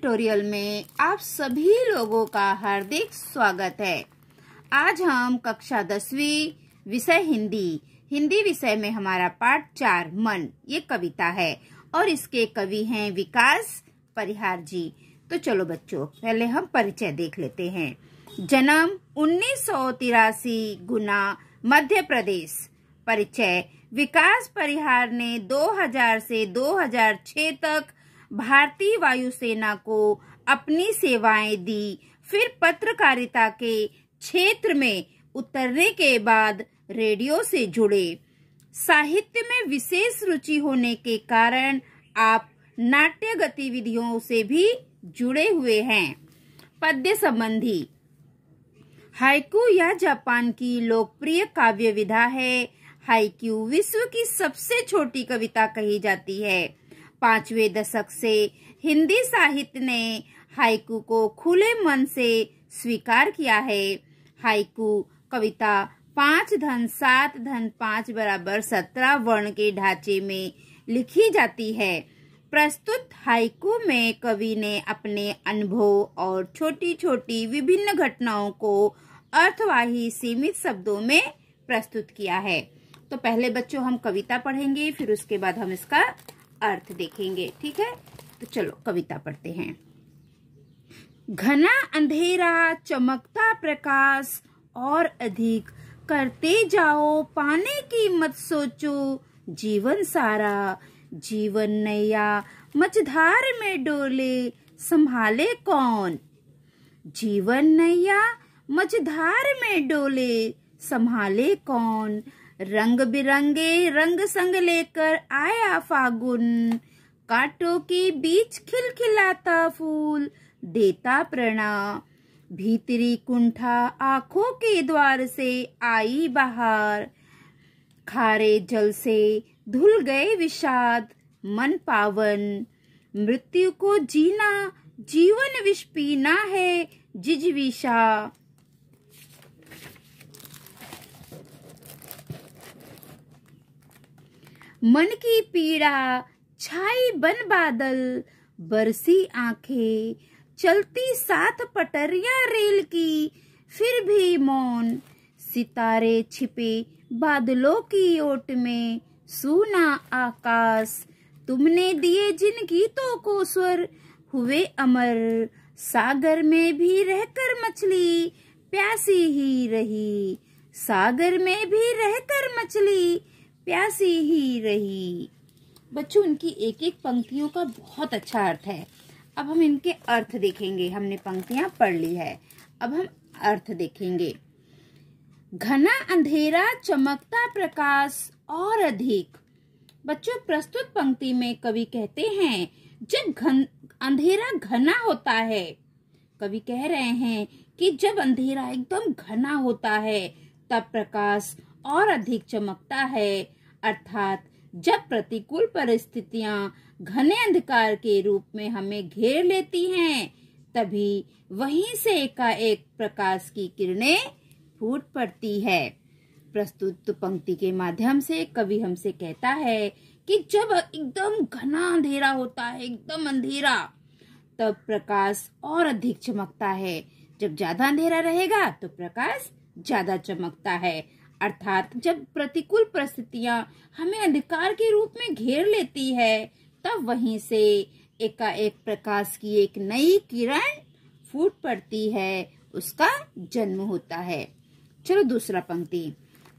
tutorial में आप सभी लोगों का हार्दिक स्वागत है आज हम कक्षा दसवीं विषय हिंदी हिंदी विषय में हमारा पाठ चार मन ये कविता है और इसके कवि हैं विकास परिहार जी तो चलो बच्चों पहले हम परिचय देख लेते हैं जन्म उन्नीस सौ तिरासी गुना मध्य प्रदेश परिचय विकास परिहार ने 2000 से 2006 तक भारतीय वायुसेना को अपनी सेवाएं दी फिर पत्रकारिता के क्षेत्र में उतरने के बाद रेडियो से जुड़े साहित्य में विशेष रुचि होने के कारण आप नाट्य गतिविधियों से भी जुड़े हुए हैं पद्य संबंधी हाइकू यह जापान की लोकप्रिय काव्य विधा है हाइक्यू विश्व की सबसे छोटी कविता कही जाती है पांचवे दशक से हिंदी साहित्य ने हाइकू को खुले मन से स्वीकार किया है हाइकू कविता पांच धन सात धन पांच बराबर सत्रह वर्ण के ढांचे में लिखी जाती है प्रस्तुत हाइकू में कवि ने अपने अनुभव और छोटी छोटी विभिन्न घटनाओं को अर्थवाही सीमित शब्दों में प्रस्तुत किया है तो पहले बच्चों हम कविता पढ़ेंगे फिर उसके बाद हम इसका अर्थ देखेंगे ठीक है तो चलो कविता पढ़ते हैं घना अंधेरा चमकता प्रकाश और अधिक करते जाओ पाने की मत सोचो जीवन सारा जीवन नया मझधार में डोले संभाले कौन जीवन नैया मझधार में डोले संभाले कौन रंग बिरंगे रंग संग लेकर आया फागुन काटो के बीच खिलखिलाता फूल देता प्रणाम भीतरी कुंठा आंखों के द्वार से आई बाहर खारे जल से धुल गए विषाद मन पावन मृत्यु को जीना जीवन विष पीना है जिजविषा मन की पीड़ा छाई बन बादल बरसी आंखें चलती सात पटरिया रेल की फिर भी मौन सितारे छिपे बादलों की ओट में सूना आकाश तुमने दिए जिन गीतों को स्वर हुए अमर सागर में भी रहकर मछली प्यासी ही रही सागर में भी रहकर मछली प्यासी ही रही बच्चों इनकी एक एक पंक्तियों का बहुत अच्छा अर्थ है अब हम इनके अर्थ देखेंगे हमने पंक्तियां पढ़ ली है अब हम अर्थ देखेंगे घना अंधेरा चमकता प्रकाश और अधिक बच्चों प्रस्तुत पंक्ति में कवि कहते हैं जब घन अंधेरा घना होता है कवि कह रहे हैं कि जब अंधेरा एकदम घना होता है तब प्रकाश और अधिक चमकता है अर्थात जब प्रतिकूल परिस्थितियां घने अंधकार के रूप में हमें घेर लेती हैं तभी वहीं से एकाएक प्रकाश की किरणें फूट पड़ती है प्रस्तुत पंक्ति के माध्यम से कवि हमसे कहता है कि जब एकदम घना अंधेरा होता है एकदम अंधेरा तब प्रकाश और अधिक चमकता है जब ज्यादा अंधेरा रहेगा तो प्रकाश ज्यादा चमकता है अर्थात जब प्रतिकूल परिस्थितियां हमें अंधकार के रूप में घेर लेती है तब वहीं से एकाएक प्रकाश की एक नई किरण फूट पड़ती है उसका जन्म होता है चलो दूसरा पंक्ति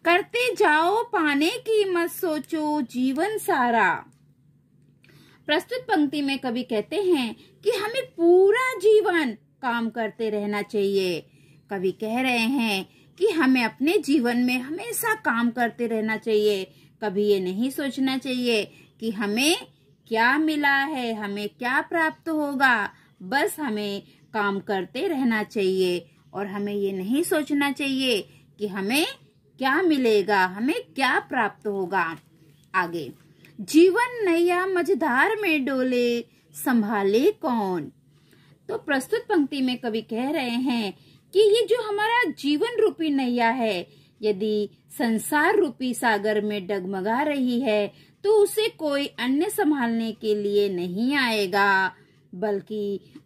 करते जाओ पाने की मत सोचो जीवन सारा प्रस्तुत पंक्ति में कभी कहते हैं कि हमें पूरा जीवन काम करते रहना चाहिए कभी कह रहे हैं कि हमें अपने जीवन में हमेशा काम करते रहना चाहिए कभी ये नहीं सोचना चाहिए कि हमें क्या मिला है हमें क्या प्राप्त होगा बस हमें काम करते रहना चाहिए और हमें ये नहीं सोचना चाहिए कि हमें क्या मिलेगा हमें क्या प्राप्त होगा आगे जीवन नैया मझधार में डोले संभाले कौन तो प्रस्तुत पंक्ति में कवि कह रहे हैं कि ये जो हमारा जीवन रूपी नैया है यदि संसार रूपी सागर में डगमगा रही है तो उसे कोई अन्य संभालने के लिए नहीं आएगा बल्कि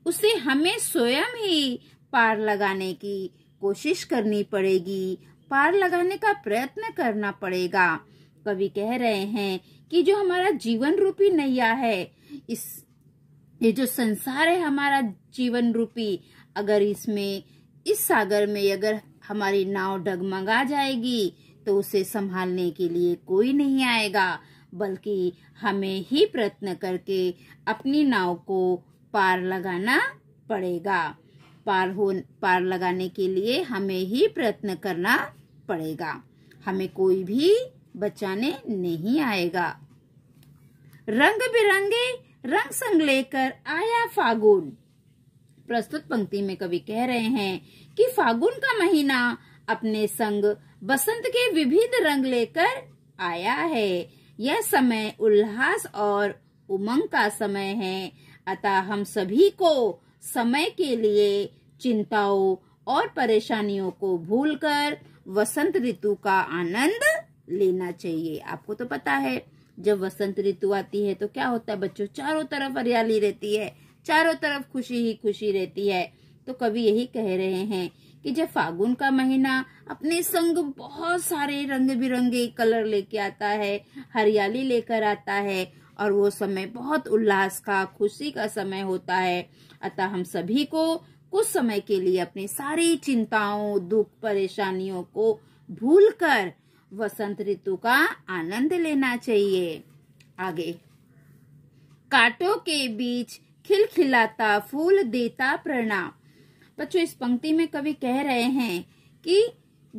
उसे हमें स्वयं ही पार लगाने की कोशिश करनी पड़ेगी पार लगाने का प्रयत्न करना पड़ेगा कवि कह रहे हैं कि जो हमारा जीवन रूपी नैया है इस ये जो संसार है हमारा जीवन रूपी अगर इसमें इस सागर में अगर हमारी नाव डगमगा जाएगी तो उसे संभालने के लिए कोई नहीं आएगा बल्कि हमें ही प्रयत्न करके अपनी नाव को पार लगाना पड़ेगा पार हो पार लगाने के लिए हमें ही प्रयत्न करना पड़ेगा हमें कोई भी बचाने नहीं आएगा रंग बिरंगे रंग संग लेकर आया फागुन प्रस्तुत पंक्ति में कवि कह रहे हैं कि फागुन का महीना अपने संग बसंत के विभिन्न रंग लेकर आया है यह समय उल्लास और उमंग का समय है अतः हम सभी को समय के लिए चिंताओं और परेशानियों को भूलकर वसंत ऋतु का आनंद लेना चाहिए आपको तो पता है जब वसंत ऋतु आती है तो क्या होता है बच्चों चारों तरफ हरियाली रहती है चारों तरफ खुशी ही खुशी रहती है तो कवि यही कह रहे हैं कि जब फागुन का महीना अपने संग बहुत सारे रंग बिरंगे कलर लेके आता है हरियाली लेकर आता है और वो समय बहुत उल्लास का खुशी का समय होता है अतः हम सभी को कुछ समय के लिए अपनी सारी चिंताओं दुख परेशानियों को भूलकर वसंत ऋतु का आनंद लेना चाहिए आगे कांटों के बीच खिलखिलाता फूल देता प्रणाम बच्चों इस पंक्ति में कवि कह रहे हैं कि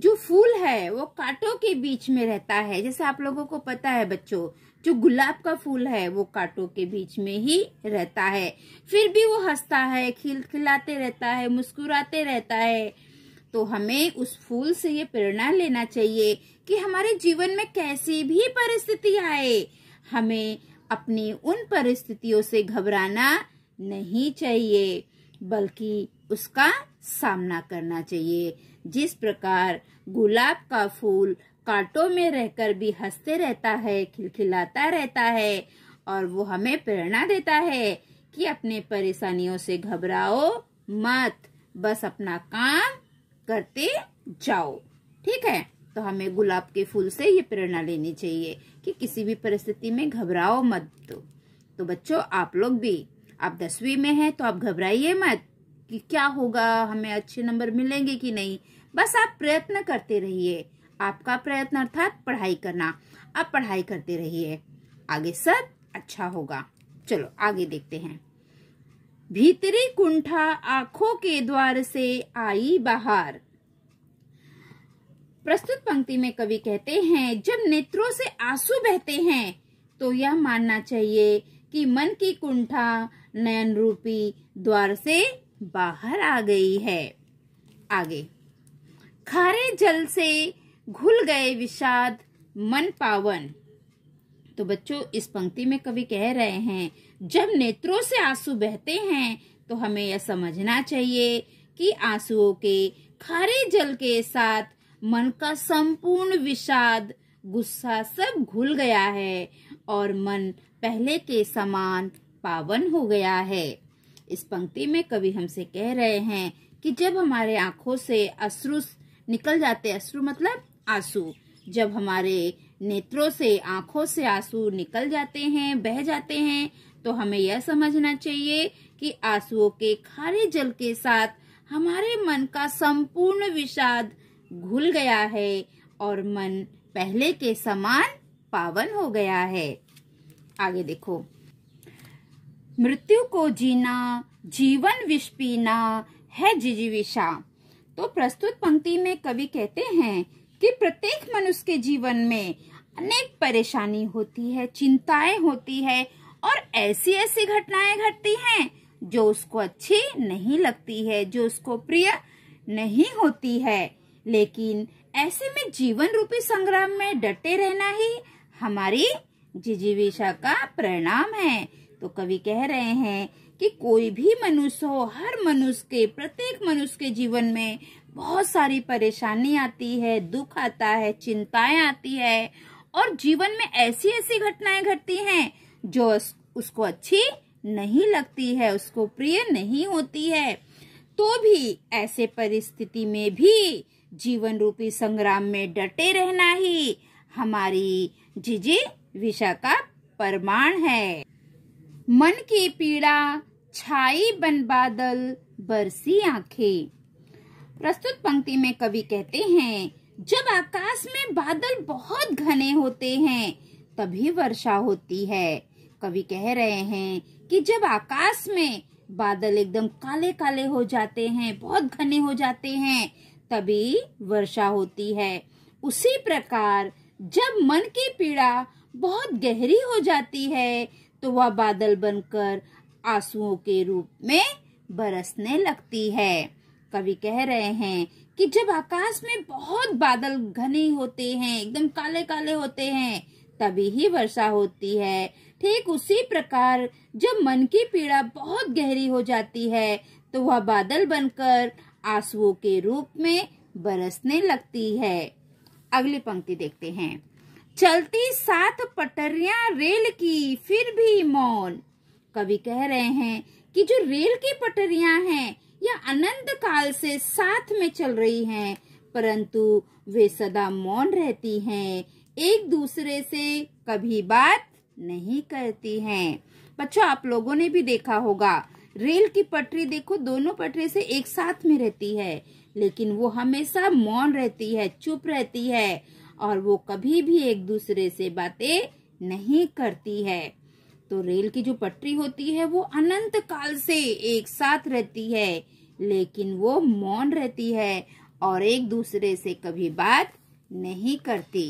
जो फूल है वो कांटों के बीच में रहता है जैसे आप लोगों को पता है बच्चों जो गुलाब का फूल है वो कांटों के बीच में ही रहता है फिर भी वो हंसता है खिलखिलाते रहता है मुस्कुराते रहता है तो हमें उस फूल से ये प्रेरणा लेना चाहिए कि हमारे जीवन में कैसी भी परिस्थिति आए हमें अपनी उन परिस्थितियों से घबराना नहीं चाहिए बल्कि उसका सामना करना चाहिए जिस प्रकार गुलाब का फूल कांटों में रहकर भी हंसते रहता है खिलखिलाता रहता है और वो हमें प्रेरणा देता है कि अपने परेशानियों से घबराओ मत बस अपना काम करते जाओ ठीक है तो हमें गुलाब के फूल से ये प्रेरणा लेनी चाहिए कि किसी भी परिस्थिति में घबराओ मत तो, तो बच्चों आप लोग भी आप दसवीं में हैं तो आप घबराइए मत कि क्या होगा हमें अच्छे नंबर मिलेंगे कि नहीं बस आप प्रयत्न करते रहिए आपका प्रयत्न अर्थात पढ़ाई करना आप पढ़ाई करते रहिए आगे सब अच्छा होगा चलो आगे देखते हैं भीतरी कुंठा आंखों के द्वार से आई बाहर प्रस्तुत पंक्ति में कवि कहते हैं जब नेत्रों से आंसू बहते हैं तो यह मानना चाहिए कि मन की कुंठा नयन रूपी द्वार से बाहर आ गई है आगे खारे जल से घुल गए विषाद मन पावन तो बच्चों इस पंक्ति में कवि कह रहे हैं जब नेत्रों से आंसू बहते हैं तो हमें यह समझना चाहिए कि आंसुओं के खारे जल के साथ मन का संपूर्ण विषाद गुस्सा सब घुल गया है और मन पहले के समान पावन हो गया है इस पंक्ति में कवि हमसे कह रहे हैं कि जब हमारे आंखों से अश्रु निकल जाते अश्रु मतलब आंसू जब हमारे नेत्रों से आंखों से आंसू निकल जाते हैं बह जाते हैं तो हमें यह समझना चाहिए कि आंसुओं के खारे जल के साथ हमारे मन का संपूर्ण विषाद घुल गया है और मन पहले के समान पावन हो गया है आगे देखो मृत्यु को जीना जीवन विष पीना है जिजीविशा तो प्रस्तुत पंक्ति में कवि कहते हैं कि प्रत्येक मनुष्य के जीवन में अनेक परेशानी होती है चिंताएं होती है और ऐसी ऐसी घटनाएं घटती हैं जो उसको अच्छी नहीं लगती है जो उसको प्रिय नहीं होती है लेकिन ऐसे में जीवन रूपी संग्राम में डटे रहना ही हमारी जिजीविशा का परिणाम है तो कवि कह रहे हैं कि कोई भी मनुष्य हो हर मनुष्य के प्रत्येक मनुष्य के जीवन में बहुत सारी परेशानी आती है दुख आता है चिंताएं आती है और जीवन में ऐसी ऐसी घटनाएं घटती हैं जो उसको अच्छी नहीं लगती है उसको प्रिय नहीं होती है तो भी ऐसे परिस्थिति में भी जीवन रूपी संग्राम में डटे रहना ही हमारी जीजी विशा का प्रमाण है मन की पीड़ा छाई बन बादल बरसी आखे प्रस्तुत पंक्ति में कवि कहते हैं जब आकाश में बादल बहुत घने होते हैं तभी वर्षा होती है कवि कह रहे हैं कि जब आकाश में बादल एकदम काले काले हो जाते हैं बहुत घने हो जाते हैं तभी वर्षा होती है उसी प्रकार जब मन की पीड़ा बहुत गहरी हो जाती है तो वह बादल बनकर आंसुओं के रूप में बरसने लगती है कवि कह रहे हैं कि जब आकाश में बहुत बादल घने होते हैं एकदम काले काले होते हैं तभी ही वर्षा होती है ठीक उसी प्रकार जब मन की पीड़ा बहुत गहरी हो जाती है तो वह बादल बनकर आंसुओं के रूप में बरसने लगती है अगली पंक्ति देखते हैं चलती सात पटरिया रेल की फिर भी मौन कवि कह रहे हैं कि जो रेल की पटरिया हैं यह अनंत काल से साथ में चल रही हैं परंतु वे सदा मौन रहती हैं एक दूसरे से कभी बात नहीं करती हैं बच्चों आप लोगों ने भी देखा होगा रेल की पटरी देखो दोनों पटरी से एक साथ में रहती है लेकिन वो हमेशा मौन रहती है चुप रहती है और वो कभी भी एक दूसरे से बातें नहीं करती है तो रेल की जो पटरी होती है वो अनंत काल से एक साथ रहती है लेकिन वो मौन रहती है और एक दूसरे से कभी बात नहीं करती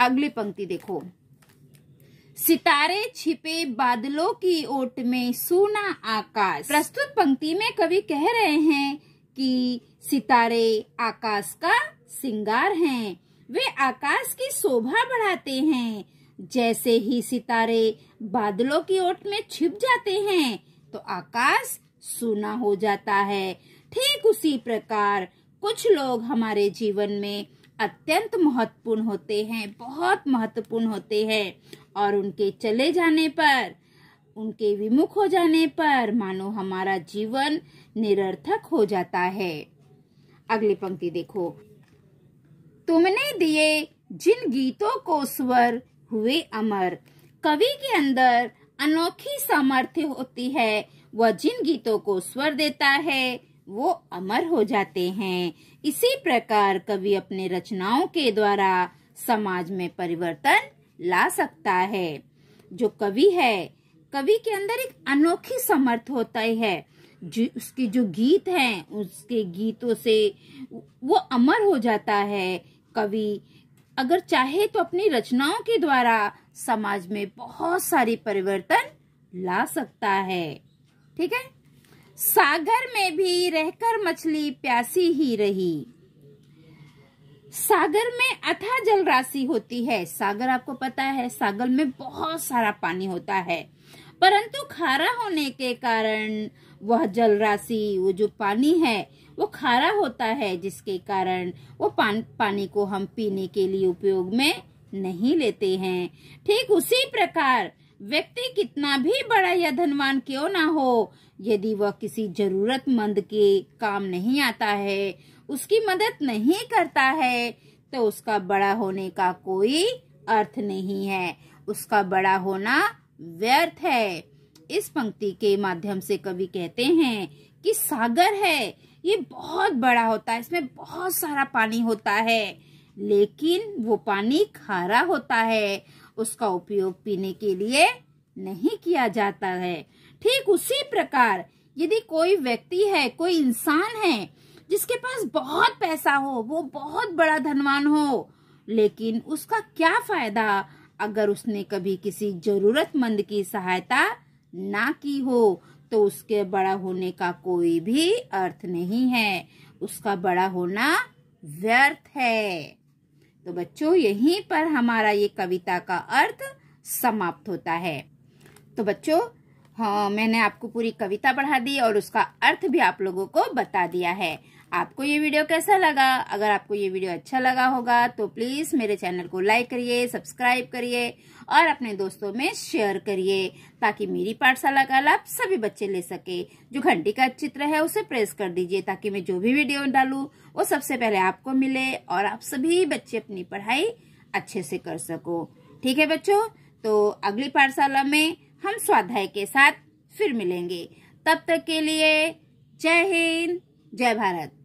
अगली पंक्ति देखो सितारे छिपे बादलों की ओट में सूना आकाश प्रस्तुत पंक्ति में कवि कह रहे हैं कि सितारे आकाश का सिंगार हैं वे आकाश की शोभा बढ़ाते हैं जैसे ही सितारे बादलों की ओट में छिप जाते हैं तो आकाश सूना हो जाता है ठीक उसी प्रकार कुछ लोग हमारे जीवन में अत्यंत महत्वपूर्ण होते हैं बहुत महत्वपूर्ण होते हैं और उनके चले जाने पर उनके विमुख हो जाने पर मानो हमारा जीवन निरर्थक हो जाता है अगली पंक्ति देखो तुमने दिए जिन गीतों को स्वर हुए अमर कवि के अंदर अनोखी सामर्थ्य होती है वह जिन गीतों को स्वर देता है वो अमर हो जाते हैं इसी प्रकार कवि अपने रचनाओं के द्वारा समाज में परिवर्तन ला सकता है जो कवि है कवि के अंदर एक अनोखी समर्थ होता है जो उसके जो गीत हैं उसके गीतों से वो अमर हो जाता है कवि अगर चाहे तो अपनी रचनाओं के द्वारा समाज में बहुत सारे परिवर्तन ला सकता है ठीक है सागर में भी रहकर मछली प्यासी ही रही सागर में अथा जल राशि होती है सागर आपको पता है सागर में बहुत सारा पानी होता है परंतु खारा होने के कारण वह जल राशि वो जो पानी है वो खारा होता है जिसके कारण वो पान, पानी को हम पीने के लिए उपयोग में नहीं लेते हैं ठीक उसी प्रकार व्यक्ति कितना भी बड़ा या धनवान क्यों ना हो यदि वह किसी जरूरतमंद के काम नहीं आता है उसकी मदद नहीं करता है तो उसका बड़ा होने का कोई अर्थ नहीं है उसका बड़ा होना व्यर्थ है इस पंक्ति के माध्यम से कवि कहते हैं कि सागर है ये बहुत बड़ा होता है इसमें बहुत सारा पानी होता है लेकिन वो पानी खारा होता है उसका उपयोग पीने के लिए नहीं किया जाता है ठीक उसी प्रकार यदि कोई व्यक्ति है कोई इंसान है जिसके पास बहुत पैसा हो वो बहुत बड़ा धनवान हो लेकिन उसका क्या फायदा अगर उसने कभी किसी जरूरतमंद की सहायता ना की हो तो उसके बड़ा होने का कोई भी अर्थ नहीं है उसका बड़ा होना व्यर्थ है तो बच्चों यहीं पर हमारा ये कविता का अर्थ समाप्त होता है तो बच्चों हाँ मैंने आपको पूरी कविता पढ़ा दी और उसका अर्थ भी आप लोगों को बता दिया है आपको ये वीडियो कैसा लगा अगर आपको ये वीडियो अच्छा लगा होगा तो प्लीज़ मेरे चैनल को लाइक करिए सब्सक्राइब करिए और अपने दोस्तों में शेयर करिए ताकि मेरी पाठशाला का लाभ सभी बच्चे ले सके जो घंटी का चित्र है उसे प्रेस कर दीजिए ताकि मैं जो भी वीडियो डालू वो सबसे पहले आपको मिले और आप सभी बच्चे अपनी पढ़ाई अच्छे से कर सको ठीक है बच्चों तो अगली पाठशाला में हम स्वाध्याय के साथ फिर मिलेंगे तब तक के लिए जय हिंद जय भारत